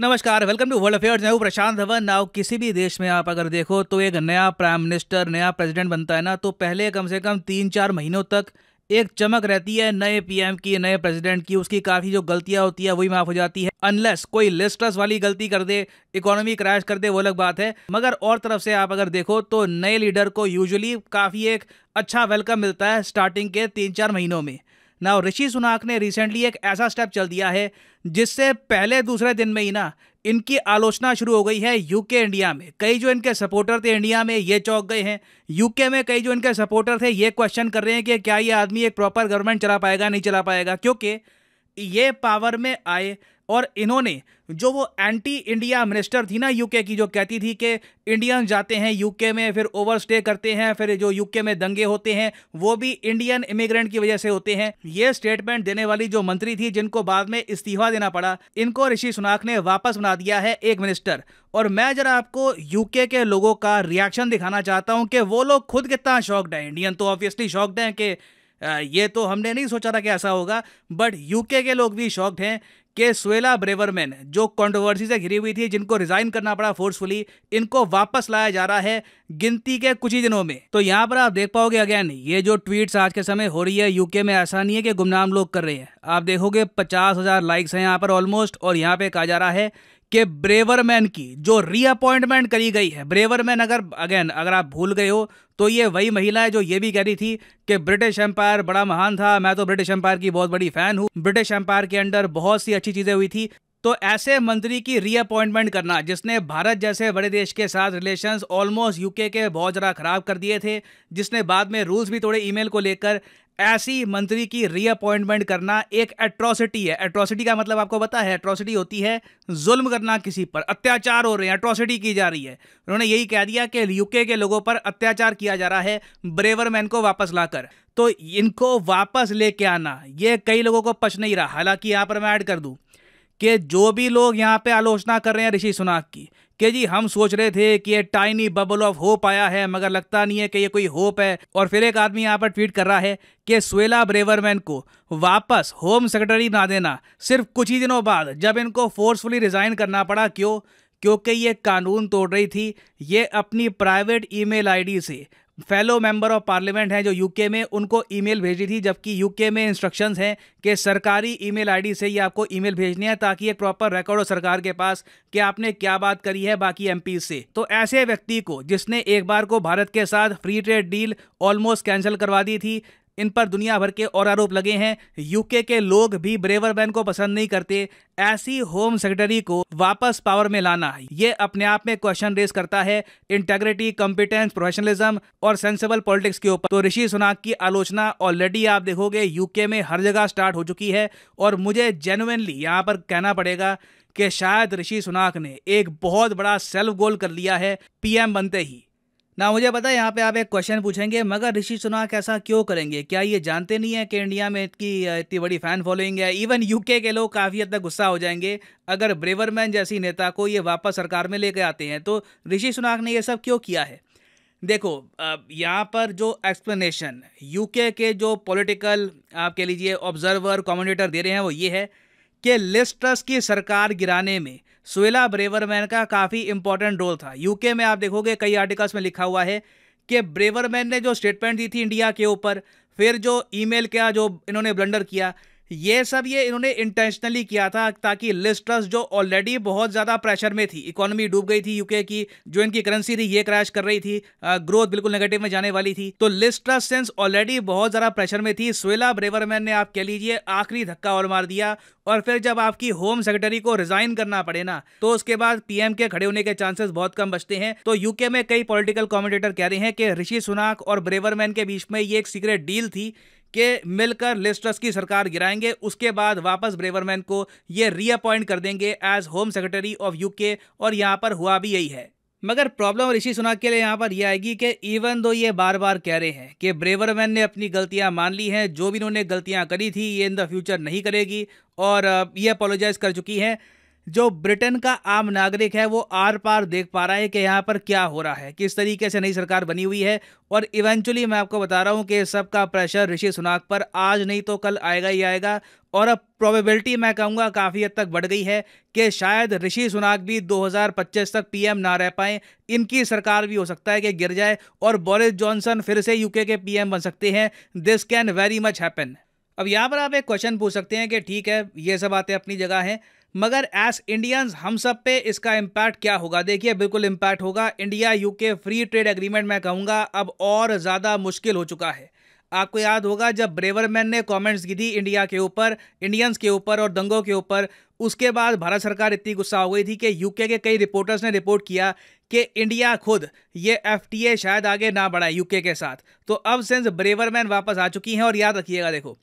नमस्कार welcome to world affairs मैं हूँ प्रशांत धवन नाउ किसी भी देश में आप अगर देखो तो एक नया प्राइम मिनिस्टर नया प्रेसिडेंट बनता है ना तो पहले कम से कम तीन चार महीनों तक एक चमक रहती है नए पीएम की नए प्रेसिडेंट की उसकी काफ़ी जो गलतियां होती है वही माफ हो जाती है अनलेस कोई लिस्टस वाली गलती कर दे इकोनॉमी क्रैश कर दे वो अलग बात है मगर और तरफ से आप अगर देखो तो नए लीडर को यूजुअली काफ़ी एक अच्छा वेलकम मिलता है स्टार्टिंग के तीन चार महीनों में नाउ ऋषि सुनाक ने रिसेंटली एक ऐसा स्टेप चल दिया है जिससे पहले दूसरे दिन में ही ना इनकी आलोचना शुरू हो गई है यूके इंडिया में कई जो इनके सपोर्टर थे इंडिया में ये चौंक गए हैं यूके में कई जो इनके सपोर्टर थे ये क्वेश्चन कर रहे हैं कि क्या ये आदमी एक प्रॉपर गवर्नमेंट चला पाएगा नहीं चला पाएगा क्योंकि ये पावर में आए और इन्होंने जो वो एंटी इंडिया मिनिस्टर थी ना यूके की जो कहती थी कि इंडियन जाते हैं यूके में फिर ओवरस्टे करते हैं फिर जो यूके में दंगे होते हैं वो भी इंडियन इमिग्रेंट की वजह से होते हैं ये स्टेटमेंट देने वाली जो मंत्री थी जिनको बाद में इस्तीफा देना पड़ा इनको ऋषि सुनाक ने वापस बना दिया है एक मिनिस्टर और मैं जरा आपको यूके के लोगों का रिएक्शन दिखाना चाहता हूँ कि वो लोग खुद कितना शॉक्ड है इंडियन तो ऑब्वियसली शॉक्ड हैं कि ये तो हमने नहीं सोचा था कि ऐसा होगा बट यूके के लोग भी शॉक्ड हैं कि स्वेला ब्रेवरमैन जो कॉन्ट्रोवर्सी से घिरी हुई थी जिनको रिजाइन करना पड़ा फोर्सफुली इनको वापस लाया जा रहा है गिनती के कुछ ही दिनों में तो यहाँ पर आप देख पाओगे अगेन ये जो ट्वीट्स आज के समय हो रही है यूके में ऐसा नहीं है कि गुमनाम लोग कर रहे हैं आप देखोगे पचास हज़ार लाइक्स हैं यहाँ पर ऑलमोस्ट और यहाँ पे कहा जा रहा है कि ब्रेवरमैन की जो रीअपॉइंटमेंट करी गई है ब्रेवरमैन अगर अगेन अगर आप भूल गए हो तो ये वही महिला है जो ये भी कह रही थी कि ब्रिटिश एम्पायर बड़ा महान था मैं तो ब्रिटिश एम्पायर की बहुत बड़ी फैन हूँ ब्रिटिश एम्पायर के अंडर बहुत सी अच्छी चीज़ें हुई थी तो ऐसे मंत्री की रीअपॉइंटमेंट करना जिसने भारत जैसे बड़े देश के साथ रिलेशंस ऑलमोस्ट यूके के बहुत ज़रा ख़राब कर दिए थे जिसने बाद में रूल्स भी तोड़े ईमेल को लेकर ऐसी मंत्री की रीअपॉइंटमेंट करना एक एट्रॉसिटी है एट्रोसिटी का मतलब आपको पता है एट्रॉसिटी होती है जुल्म करना किसी पर अत्याचार हो रहे हैं एट्रॉसिटी की जा रही है उन्होंने यही कह दिया कि यूके के लोगों पर अत्याचार किया जा रहा है ब्रेवर मैन को वापस लाकर तो इनको वापस लेके आना ये कई लोगों को पच नहीं रहा हालांकि यहाँ पर मैं ऐड कर दूँ कि जो भी लोग यहाँ पे आलोचना कर रहे हैं ऋषि सुनाक की कि जी हम सोच रहे थे कि ये टाइनी बबल ऑफ होप आया है मगर लगता नहीं है कि ये कोई होप है और फिर एक आदमी यहाँ पर ट्वीट कर रहा है कि स्वेला ब्रेवरमैन को वापस होम सेक्रेटरी ना देना सिर्फ कुछ ही दिनों बाद जब इनको फोर्सफुली रिजाइन करना पड़ा क्यों क्योंकि ये कानून तोड़ रही थी ये अपनी प्राइवेट ईमेल आईडी से फेलो मेंबर ऑफ पार्लियामेंट हैं जो यूके में उनको ईमेल भेजी थी जबकि यूके में इंस्ट्रक्शंस हैं कि सरकारी ईमेल आईडी से ही आपको ईमेल भेजनी है ताकि एक प्रॉपर रिकॉर्ड हो सरकार के पास कि आपने क्या बात करी है बाकी एम से तो ऐसे व्यक्ति को जिसने एक बार को भारत के साथ free trade deal almost cancel करवा दी थी इन पर दुनिया भर के और आरोप लगे हैं यूके के लोग भी ब्रेवर बैन को पसंद नहीं करते ऐसी होम सेक्रेटरी को वापस पावर में लाना ये अपने आप में क्वेश्चन रेस करता है इंटेग्रिटी कॉम्पिटेंस प्रोफेशनलिज्म और सेंसेबल पॉलिटिक्स के ऊपर तो ऋषि सुनाक की आलोचना ऑलरेडी आप देखोगे यूके में हर जगह स्टार्ट हो चुकी है और मुझे जेनुअनली यहाँ पर कहना पड़ेगा कि शायद ऋषि सुनाक ने एक बहुत बड़ा सेल्फ गोल कर लिया है पीएम बनते ही ना मुझे पता है यहाँ पे आप एक क्वेश्चन पूछेंगे मगर ऋषि सुनाक ऐसा क्यों करेंगे क्या ये जानते नहीं है कि इंडिया में इतनी इतनी बड़ी फैन फॉलोइंग है इवन यूके के लोग काफ़ी हद तक गुस्सा हो जाएंगे अगर ब्रेवरमैन जैसी नेता को ये वापस सरकार में लेके आते हैं तो ऋषि सुनाक ने ये सब क्यों किया है देखो यहाँ पर जो एक्सप्लेनेशन यूके के जो पॉलिटिकल आप कह लीजिए ऑब्जर्वर कमेंटेटर दे रहे हैं वो ये है कि लिस्टस की सरकार गिराने में सुला ब्रेवरमैन का काफ़ी इंपॉर्टेंट रोल था यूके में आप देखोगे कई आर्टिकल्स में लिखा हुआ है कि ब्रेवरमैन ने जो स्टेटमेंट दी थी इंडिया के ऊपर फिर जो ईमेल किया जो इन्होंने ब्लंडर किया ये सब ये इन्होंने इंटेंशनली किया था ताकि लिस्टर्स जो ऑलरेडी बहुत ज़्यादा प्रेशर में थी इकोनॉमी डूब गई थी यूके की जो इनकी करेंसी थी ये क्रैश कर रही थी ग्रोथ बिल्कुल नेगेटिव में जाने वाली थी तो लिस्टर्स सेंस ऑलरेडी बहुत ज़्यादा प्रेशर में थी स्वेला ब्रेवरमैन ने आप कह लीजिए आखिरी धक्का और मार दिया और फिर जब आपकी होम सेक्रेटरी को रिजाइन करना पड़े ना तो उसके बाद पीएम के खड़े होने के चांसेस बहुत कम बचते हैं तो यूके में कई पॉलिटिकल कॉमेंटेटर कह रहे हैं कि ऋषि सुनाक और ब्रेवरमैन के बीच में ये एक सीक्रेट डील थी के मिलकर लिस्ट्रस की सरकार गिराएंगे उसके बाद वापस ब्रेवरमैन को ये रीअपॉइंट कर देंगे as home secretary of UK और यहाँ पर हुआ भी यही है मगर प्रॉब्लम ऋषि सुना के लिए यहाँ पर यह आएगी कि इवन दो ये बार बार कह रहे हैं कि ब्रेवरमैन ने अपनी गलतियाँ मान ली हैं जो भी इन्होंने गलतियाँ करी थी ये इन द फ्यूचर नहीं करेगी और ये अपोलोजाइज़ कर चुकी हैं जो ब्रिटेन का आम नागरिक है वो आर पार देख पा रहा है कि यहाँ पर क्या हो रहा है किस तरीके से नई सरकार बनी हुई है और इवेंचुअली मैं आपको बता रहा हूँ कि सबका प्रेशर ऋषि सुनाक पर आज नहीं तो कल आएगा ही आएगा और अब प्रोबेबिलिटी मैं कहूँगा काफ़ी हद तक बढ़ गई है कि शायद ऋषि सुनाक भी 2025 तक पीएम ना रह पाए इनकी सरकार भी हो सकता है कि गिर जाए और बोरिस जॉनसन फिर से यूके के पी बन सकते हैं this can very much happen अब यहाँ पर आप एक क्वेश्चन पूछ सकते हैं कि ठीक है ये सब बातें अपनी जगह हैं मगर एस इंडियंस हम सब पे इसका इम्पैक्ट क्या होगा देखिए बिल्कुल इम्पैक्ट होगा India UK free trade agreement मैं कहूँगा अब और ज़्यादा मुश्किल हो चुका है आपको याद होगा जब ब्रेवरमैन ने कमेंट्स की थी इंडिया के ऊपर इंडियंस के ऊपर और दंगों के ऊपर उसके बाद भारत सरकार इतनी गुस्सा हो गई थी कि यूके के कई रिपोर्टर्स ने रिपोर्ट किया कि इंडिया खुद ये एफटीए शायद आगे ना बढ़ाए यूके के साथ तो अब सिंस ब्रेवरमैन वापस आ चुकी हैं और याद रखिएगा देखो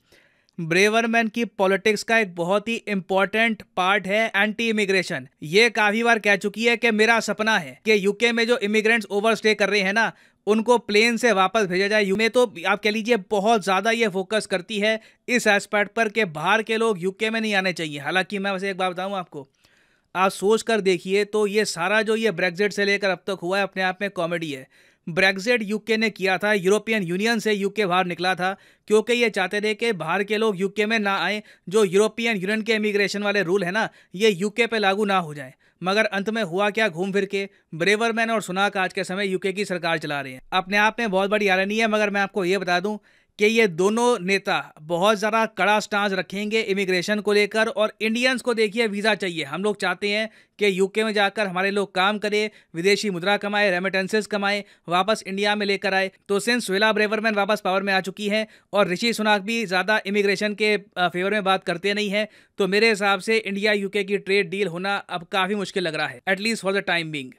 ब्रेवरमैन की पॉलिटिक्स का एक बहुत ही इम्पोर्टेंट पार्ट है एंटी इमिग्रेशन ये काफी बार कह चुकी है कि मेरा सपना है कि यूके में जो इमिग्रेंट्स ओवर स्टे कर रहे हैं ना उनको प्लेन से वापस भेजा जाए यू में तो आप कह लीजिए बहुत ज़्यादा ये फोकस करती है इस एस्पेक्ट पर कि बाहर के लोग यूके में नहीं आने चाहिए हालांकि मैं वैसे एक बात बताऊँ आपको आप सोच कर देखिए तो ये सारा जो ये ब्रेग्जिट से लेकर अब तक हुआ है अपने आप में कॉमेडी है ब्रेग्जिट यूके ने किया था यूरोपियन यूनियन से यूके बाहर निकला था क्योंकि ये चाहते थे कि बाहर के लोग यूके में ना आए जो यूरोपियन यूनियन के इमिग्रेशन वाले रूल है ना ये यूके पे लागू ना हो जाए मगर अंत में हुआ क्या घूम फिर के ब्रेवरमैन और सुनाक आज के समय यूके की सरकार चला रही है अपने आप में बहुत बड़ी आरनी है मगर मैं आपको ये बता दूं कि ये दोनों नेता बहुत ज़्यादा कड़ा स्टांस रखेंगे इमिग्रेशन को लेकर और इंडियंस को देखिए वीज़ा चाहिए हम लोग चाहते हैं कि यूके में जाकर हमारे लोग काम करें विदेशी मुद्रा कमाए रेमिटेंसेस कमाए वापस इंडिया में लेकर आए तो सिंस विला ब्रेवरमैन वापस पावर में आ चुकी हैं और ऋषि सुनाक भी ज़्यादा इमिग्रेशन के फेवर में बात करते नहीं हैं तो मेरे हिसाब से इंडिया यूके की ट्रेड डील होना अब काफ़ी मुश्किल लग रहा है at least for the time being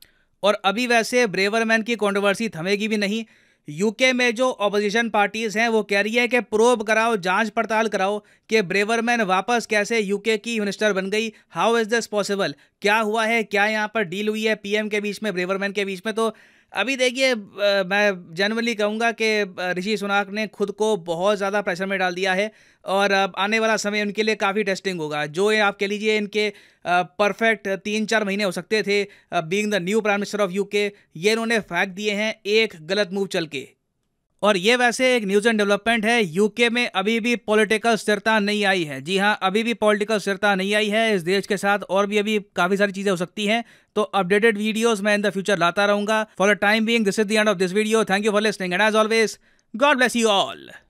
और अभी वैसे ब्रेवरमैन की कॉन्ट्रोवर्सी थमेगी भी नहीं यूके में जो ऑपोजिशन पार्टीज हैं वो कह रही है कि प्रोब कराओ जांच पड़ताल कराओ कि ब्रेवरमैन वापस कैसे यूके की मिनिस्टर बन गई हाउ इज़ दिस पॉसिबल क्या हुआ है क्या यहाँ पर डील हुई है पीएम के बीच में ब्रेवरमैन के बीच में तो अभी देखिए मैं जनरली कहूँगा कि ऋषि सुनाक ने खुद को बहुत ज़्यादा प्रेशर में डाल दिया है और आने वाला समय उनके लिए काफ़ी टेस्टिंग होगा जो ये आप कह लीजिए इनके परफेक्ट तीन चार महीने हो सकते थे being the new prime minister of UK ये इन्होंने फैक्ट दिए हैं एक गलत मूव चल के और ये वैसे एक न्यूज एंड डेवलपमेंट है यूके में अभी भी पॉलिटिकल स्थिरता नहीं आई है जी हाँ अभी भी पॉलिटिकल स्थिरता नहीं आई है इस देश के साथ और भी अभी काफी सारी चीजें हो सकती हैं तो अपडेटेड वीडियोस मैं इन द फ्यूचर लाता रहूंगा for a time being this is the end of this video thank you for listening and as always God bless you all